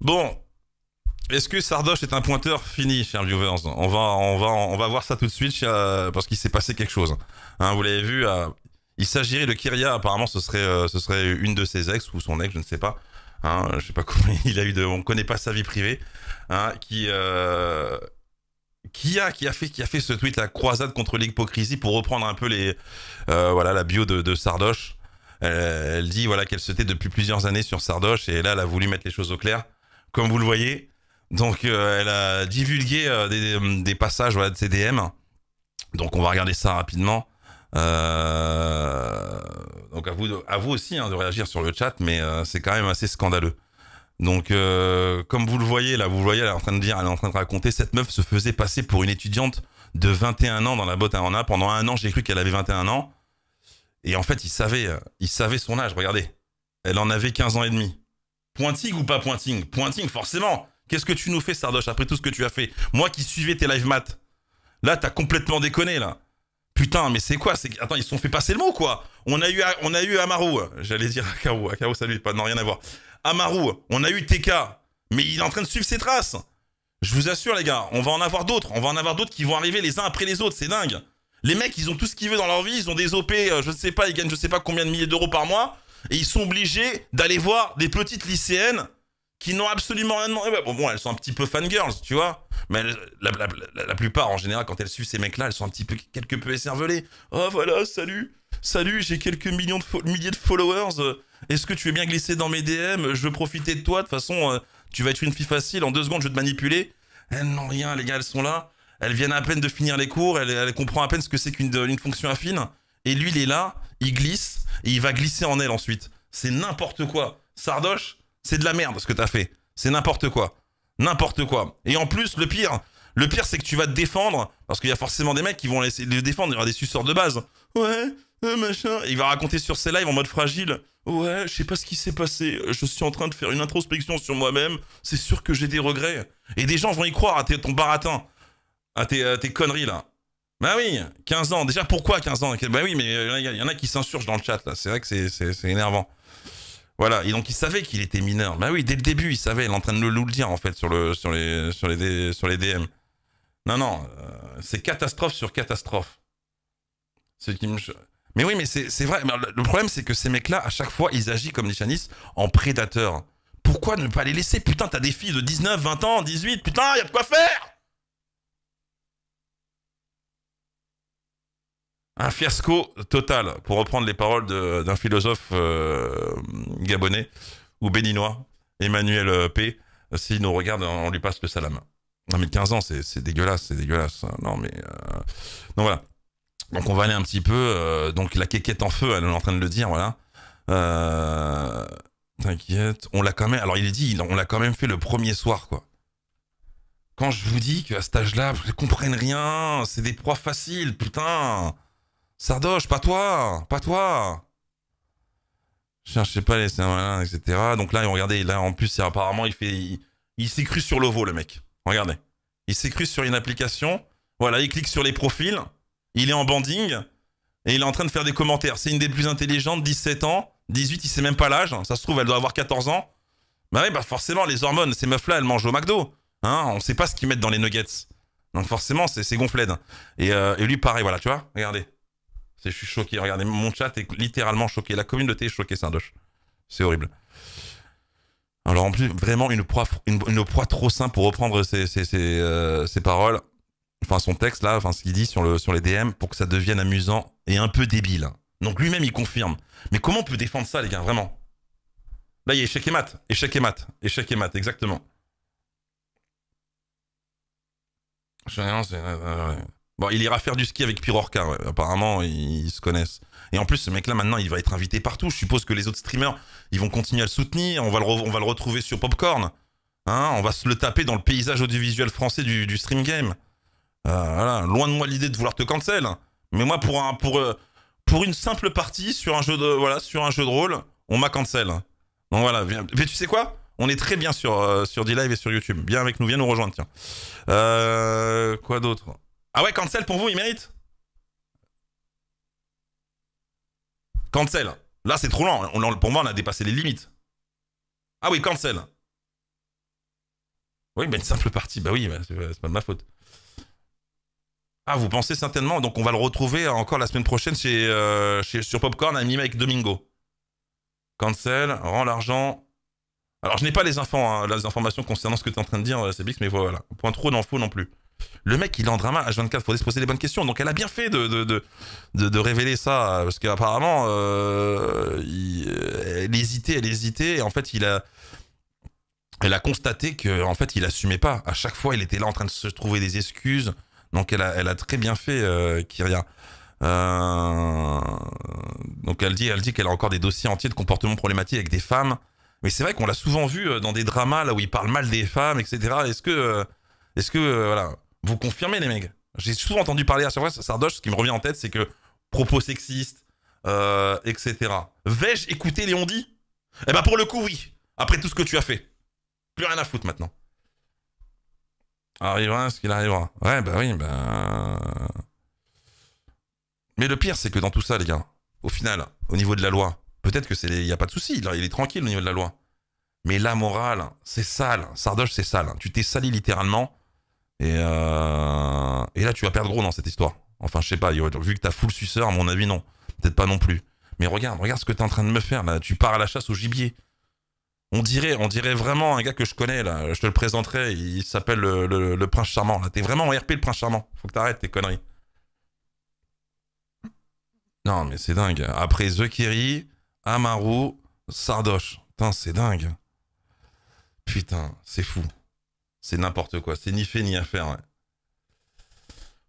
Bon. Est-ce que Sardoche est un pointeur fini, chers viewers on va, on, va, on va voir ça tout de suite euh, parce qu'il s'est passé quelque chose. Hein, vous l'avez vu, euh, il s'agirait de Kyria, apparemment ce serait, euh, ce serait une de ses ex ou son ex, je ne sais pas. Hein, je sais pas comment il a eu de. On ne connaît pas sa vie privée. Hein, qui, qui a, qui a, fait, qui a fait ce tweet, la croisade contre l'hypocrisie, pour reprendre un peu les, voilà, la bio de, de Sardoche. Elle, dit voilà qu'elle se tait depuis plusieurs années sur Sardoche et là, elle a voulu mettre les choses au clair comme vous le voyez. Donc, euh, elle a divulgué euh, des, passages de CDM. Donc, on va regarder ça rapidement. Euh, donc, à vous, à vous aussi hein, de réagir sur le chat, mais c'est quand même assez scandaleux. Donc, comme vous le voyez, là, vous voyez, elle est en train de dire, elle est en train de raconter, cette meuf se faisait passer pour une étudiante de 21 ans dans la botte à Anna. Pendant un an, j'ai cru qu'elle avait 21 ans. Et en fait, il savait, il savait son âge, regardez. Elle en avait 15 ans et demi. Pointing ou pas pointing Pointing, forcément. Qu'est-ce que tu nous fais, Sardoche, après tout ce que tu as fait Moi qui suivais tes live maths. Là, t'as complètement déconné, là. Putain, mais c'est quoi Attends, ils se sont fait passer le mot, quoi. On a eu, on a eu Amaru. J'allais dire Akaro. Akaro, salut, pas, non, rien à voir. Amaru, on a eu TK. Mais il est en train de suivre ses traces. Je vous assure, les gars, on va en avoir d'autres. On va en avoir d'autres qui vont arriver les uns après les autres. C'est dingue. Les mecs, ils ont tout ce qu'ils veulent dans leur vie. Ils ont des OP, euh, je ne sais pas, ils gagnent je ne sais pas combien de milliers d'euros par mois et ils sont obligés d'aller voir des petites lycéennes qui n'ont absolument rien demandé. Bon, bon, elles sont un petit peu fangirls, tu vois. Mais la, plupart, en général, quand elles suivent ces mecs-là, elles sont un petit peu, quelque peu écervelées. Oh, voilà, salut, salut, j'ai quelques millions de milliers de followers. Euh, est-ce que tu es bien glisser dans mes DM Je veux profiter de toi. De toute façon, euh, tu vas être une fille facile. En deux secondes, je vais te manipuler. Elles n'ont rien, les gars, elles sont là. Elles viennent à peine de finir les cours. Elles, comprennent à peine ce que c'est qu'une fonction affine. Et lui, il est là il glisse et il va glisser en elle ensuite. C'est n'importe quoi. Sardoche, c'est de la merde ce que t'as fait. C'est n'importe quoi. N'importe quoi. Et en plus, le pire, le pire, c'est que tu vas te défendre, parce qu'il y a forcément des mecs qui vont laisser le défendre, il y aura des suceurs de base. Ouais, euh, machin. il va raconter sur ses lives en mode fragile. Ouais, je sais pas ce qui s'est passé. Je suis en train de faire une introspection sur moi-même. C'est sûr que j'ai des regrets. Et des gens vont y croire à ton baratin, à tes conneries là. Bah oui, 15 ans. Déjà, pourquoi 15 ans Bah oui, mais euh, il y en a qui s'insurgent dans le chat, là. C'est vrai que c'est énervant. Voilà, et donc il savait qu'il était mineur. Bah oui, dès le début, il savait. Il est en train de nous le dire, en fait, sur, le, sur, les, sur, les, sur les DM. Non, non, euh, c'est catastrophe sur catastrophe. Mais oui, mais c'est vrai. Le problème, c'est que ces mecs-là, à chaque fois, ils agissent, comme des Chanis, en prédateurs. Pourquoi ne pas les laisser Putain, t'as des filles de 19, 20 ans, 18, putain, y a de quoi faire Un fiasco total, pour reprendre les paroles d'un philosophe euh, gabonais ou béninois, Emmanuel euh, P. S'il nous regarde, on lui passe le salam. Non mais 15 ans, c'est dégueulasse, c'est dégueulasse. Hein. Non mais... Euh, donc voilà. Donc on va aller un petit peu... donc la quéquette en feu, elle est en train de le dire, voilà. T'inquiète, on l'a quand même... Alors il est dit, on l'a quand même fait le premier soir, quoi. Quand je vous dis qu'à cet âge-là, je ne comprenne rien, c'est des proies faciles, putain Sardoche, pas toi Pas toi Cherchez pas les malins, etc. Donc là, regardez, là en plus, apparemment, il fait. Il, s'est cru sur l'ovo, le mec. Regardez. Il s'est cru sur une application. Voilà, il clique sur les profils. Il est en banding. Et il est en train de faire des commentaires. C'est une des plus intelligentes, 17 ans. 18, il sait même pas l'âge. Ça se trouve, elle doit avoir 14 ans. Mais bah oui, bah forcément, les hormones, ces meufs-là, elles mangent au McDo. Hein on sait pas ce qu'ils mettent dans les nuggets. Donc forcément, c'est gonflé. Et, euh, et lui, pareil, voilà, tu vois, regardez. Je suis choqué. Regardez, mon chat est littéralement choqué. La communauté est choquée, Saint-Doche. C'est horrible. Alors en plus, vraiment une proie, une, proie trop simple pour reprendre euh, ses, paroles, enfin son texte là, enfin ce qu'il dit sur, le, sur les DM, pour que ça devienne amusant et un peu débile. Donc lui-même il confirme. Mais comment on peut défendre ça les gars, vraiment Là il y a échec et mat, échec et mat, échec et mat, exactement. Je... rien, c'est... Euh, euh, Bon, il ira faire du ski avec Pirorca, apparemment, ils, se connaissent. Et en plus, ce mec-là, maintenant, il va être invité partout. Je suppose que les autres streamers, ils vont continuer à le soutenir. On va le, retrouver sur Popcorn. Hein on va se le taper dans le paysage audiovisuel français du, stream game. Euh, Loin de moi l'idée de vouloir te cancel. Mais moi, pour, un, euh, une simple partie sur un jeu de, voilà, sur un jeu de rôle, on m'a cancel. Donc voilà. Mais tu sais quoi on est très bien sur, euh, sur D-Live et sur YouTube. Bien avec nous, viens nous rejoindre, tiens. quoi d'autre ah ouais, cancel pour vous, il mérite Cancel. Là, c'est trop lent. On, pour moi, on a dépassé les limites. Ah oui, cancel. Oui, mais une simple partie. Bah oui, bah, c'est pas de ma faute. Ah, vous pensez certainement. Donc, on va le retrouver encore la semaine prochaine chez, euh, chez sur Popcorn, un mime avec Domingo. Cancel, rend l'argent. Alors, je n'ai pas les, infos, hein, les informations concernant ce que tu es en train de dire, Sebix, euh, mais voilà. Point trop d'infos non plus. Le mec, il est en drama H24, faudrait se poser les bonnes questions. Donc elle a bien fait de, de, révéler ça, parce qu'apparemment, euh, euh, elle hésitait, elle hésitait, et en fait, il a elle a constaté que en fait il assumait pas. À chaque fois, il était là en train de se trouver des excuses. Donc elle a, très bien fait euh, Kyria. Euh, donc elle dit, elle dit qu'elle a encore des dossiers entiers de comportement problématique avec des femmes. Mais c'est vrai qu'on l'a souvent vu dans des dramas là où il parle mal des femmes, etc. Est-ce que, est-ce que voilà. Vous confirmez, les mecs J'ai souvent entendu parler à chaque Sardoche, ce qui me revient en tête, c'est que propos sexistes, euh, etc. Vais-je écouter Léon dit Eh ben pour le coup, oui. Après tout ce que tu as fait. Plus rien à foutre maintenant. Arrivera ce qu'il arrivera. Ouais, bah oui, bah... Euh. Mais le pire, c'est que dans tout ça, les gars, au final, au niveau de la loi, peut-être que c'est... Il y n'y a pas de souci, il est tranquille au niveau de la loi. Mais la morale, c'est sale. Sardoche, c'est sale. Tu t'es sali littéralement euh, et, là, tu vas perdre gros dans cette histoire. Enfin, je sais pas, vu que t'as full suceur, à mon avis, non. Peut-être pas non plus. Mais regarde, regarde ce que t'es en train de me faire, là. Tu pars à la chasse au gibier. On dirait, on dirait vraiment un gars que je connais, là. Je te le présenterai. Il s'appelle le, Prince Charmant, T'es vraiment en RP, le Prince Charmant. Faut que t'arrêtes tes conneries. Non, mais c'est dingue. Après Zekiri, Amaru, Sardoche. Putain, c'est dingue. Putain, c'est fou. C'est n'importe quoi. C'est ni fait ni à faire.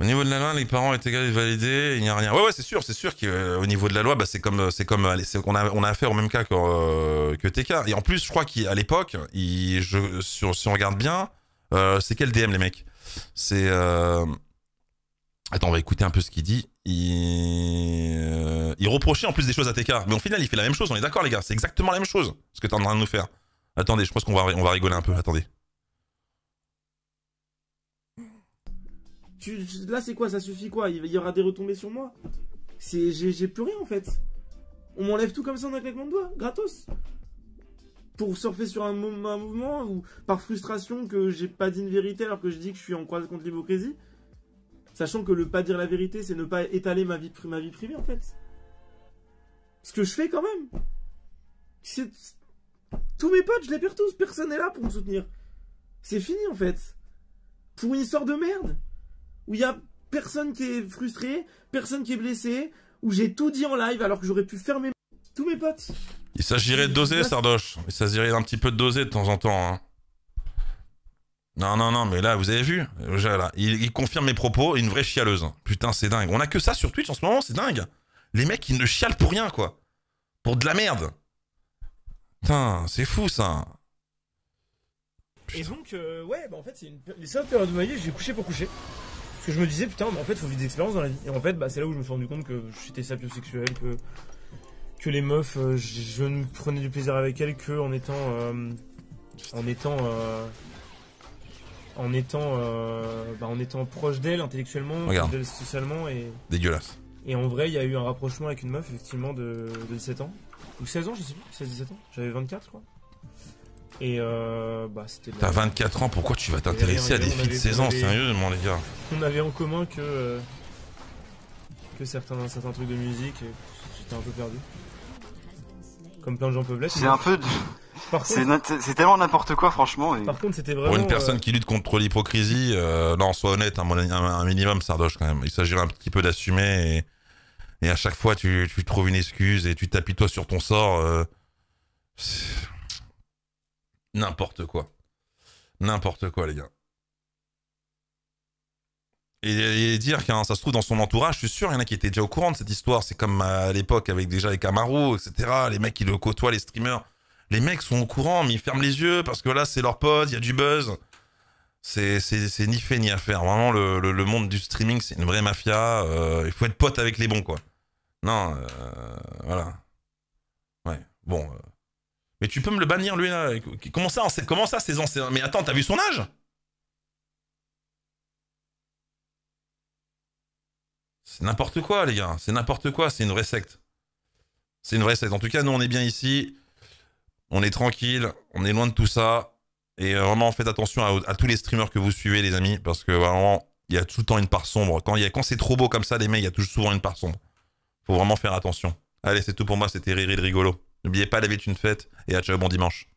Au niveau de la loi, les parents étaient validés, il n'y a rien. Ouais, ouais, c'est sûr, c'est sûr qu'au niveau de la loi, bah, c'est comme, c'est comme, on a, on a affaire au même cas que, euh, TK. Et en plus, je crois qu'à l'époque, si on regarde bien, euh, c'est quel DM les mecs C'est, euh... attends, on va écouter un peu ce qu'il dit. Il... Euh, il, reprochait en plus des choses à TK, mais au final, il fait la même chose. On est d'accord, les gars, c'est exactement la même chose ce que tu en train de nous faire. Attendez, je pense qu'on va, on va rigoler un peu. Attendez. là, c'est quoi Ça suffit quoi Il y aura des retombées sur moi J'ai plus rien en fait. On m'enlève tout comme ça en un claquement de doigts, gratos. Pour surfer sur un, mouvement ou par frustration que j'ai pas dit une vérité alors que je dis que je suis en croise contre l'hypocrisie. Sachant que le pas dire la vérité, c'est ne pas étaler ma vie, ma vie privée en fait. Ce que je fais quand même. Tous mes potes, je les perds tous. Personne n'est là pour me soutenir. C'est fini en fait. Pour une histoire de merde où il y a personne qui est frustré, personne qui est blessé, où j'ai tout dit en live alors que j'aurais pu fermer tous mes potes. Il s'agirait de doser, Sardoche. Il s'agirait d'un petit peu de doser de temps en temps. Hein. Non, non, non, mais là, vous avez vu il, confirme mes propos, une vraie chialeuse. Putain, c'est dingue. On a que ça sur Twitch en ce moment, c'est dingue. Les mecs, ils ne chialent pour rien, quoi. Pour de la merde. Putain, c'est fou, ça. Et donc, euh, ouais, bah en fait, c'est une... les périodes de ma j'ai couché pour coucher. Parce que je me disais, putain, en fait, il faut vivre des expériences dans la vie. Et en fait, bah, c'est là où je me suis rendu compte que j'étais sapiosexuel, que, que les meufs, euh, je, ne prenais du plaisir avec elles que en étant. Euh, en étant. Euh, en étant. Bah, en étant proche d'elles intellectuellement, socialement et. Dégueulasse. Et en vrai, il y a eu un rapprochement avec une meuf, effectivement, de, de 17 ans. Ou 16 ans, je sais plus. 16-17 ans. J'avais 24, quoi. Et euh, bah, c'était. T'as 24 ans, pourquoi tu vas t'intéresser à des filles de 16 ans, sérieusement, les gars On avait en commun que. Euh, que certains, trucs de musique, j'étais un peu perdu. Comme plein de gens peuvent l'être. C'est un peu. De... C'est tellement n'importe quoi, franchement. Par contre, c'était vraiment. Pour une personne euh, qui lutte contre l'hypocrisie, euh, non, sois honnête, hein, un, un, minimum, Sardoche, quand même. Il s'agirait un petit peu d'assumer et, et, à chaque fois, tu, trouves une excuse et tu tapis toi sur ton sort. Euh... N'importe quoi. N'importe quoi, les gars. Et, dire que ça se trouve dans son entourage, je suis sûr, il y en a qui étaient déjà au courant de cette histoire. C'est comme euh, à l'époque avec déjà les Camaro, etc. Les mecs qui le côtoient, les streamers. Les mecs sont au courant, mais ils ferment les yeux parce que là, c'est leur pote, il y a du buzz. C'est ni fait ni à faire. Vraiment, le, monde du streaming, c'est une vraie mafia. Euh, il faut être pote avec les bons, quoi. Non, euh, voilà. Ouais, bon. Mais tu peux me le bannir, lui, là Comment ça, comment ça ses anciens Mais attends, t'as vu son âge C'est n'importe quoi, les gars. C'est n'importe quoi. C'est une vraie secte. C'est une vraie secte. En tout cas, nous, on est bien ici. On est tranquille. On est loin de tout ça. Et euh, vraiment, faites attention à, tous les streamers que vous suivez, les amis. Parce que vraiment, il y a tout le temps une part sombre. Quand, quand c'est trop beau comme ça, les mecs, il y a toujours souvent une part sombre. Faut vraiment faire attention. Allez, c'est tout pour moi. C'était Riri de Rigolo. N'oubliez pas, la une fête et à ciao, bon dimanche.